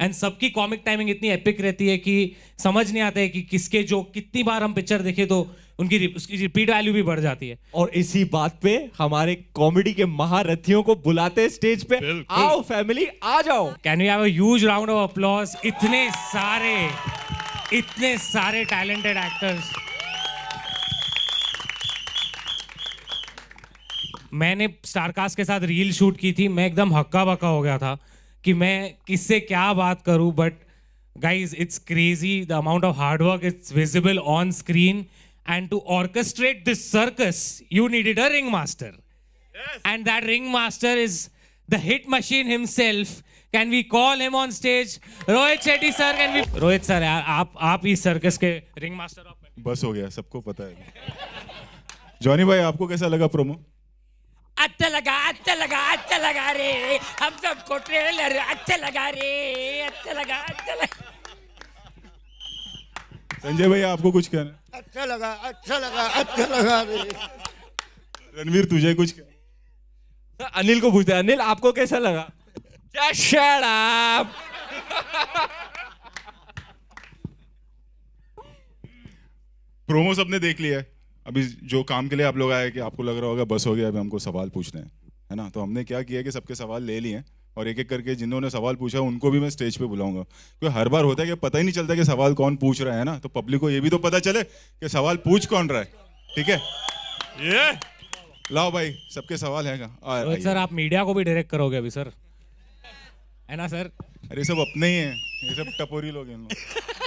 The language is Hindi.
एंड सबकी कॉमिक टाइमिंग इतनी एपिक रहती है कि समझ नहीं आता है कि किसके जो कितनी बार हम पिक्चर देखे तो उनकी उसकी रिपीट वैल्यू भी बढ़ जाती है और इसी बात पे हमारे कॉमेडी के महारथियों को बुलाते हैं स्टेज पे आओ फैमिली आ जाओ can you have huge round of applause इतने सारे इतने सारे टैलेंटेड एक्टर्स मैंने स्टारकास्ट के साथ रील शूट की थी मैं एकदम हक्का बक्का हो गया था कि मैं किससे क्या बात करूं but guys it's crazy the amount of hard work it's visible on screen and to orchestrate this circus you needed a ring master and that ring master is the hit machine himself can we call him on stage Rohit Shetty sir can we Rohit sir यार आप आप इस सर्कस के रिंग मास्टर बस हो गया सबको पता है जॉनी भाई आपको कैसा लगा प्रोमो अच्छा लगा अच्छा लगा अच्छा लगा रे हम सबको ट्रेलर अच्छा लगा रे अच्छा लगा अच्छा लगा संजय भाई आपको कुछ कहना अच्छा लगा अच्छा लगा अच्छा लगा रे रणवीर तुझे कुछ कहना अनिल को पूछते अनिल आपको कैसा लगा शट प्रोमो सबने देख लिया है अभी जो काम के लिए आप लोग आए कि आपको लग रहा होगा बस हो गया अभी हमको सवाल पूछने हैं है ना तो हमने क्या किया कि सबके सवाल ले लिए और एक एक करके जिन्होंने सवाल पूछा उनको भी मैं स्टेज पे बुलाऊंगा क्योंकि हर बार होता है कि पता ही नहीं चलता कि सवाल कौन पूछ रहा है ना तो पब्लिक को ये भी तो पता चले कि सवाल पूछ कौन रहा है ठीक है ये लाओ भाई सबके सवाल है सर आप मीडिया को भी डायरेक्ट करोगे अभी सर है ना सर अरे सब अपने ही हैं ये सब टपोरी लोग हैं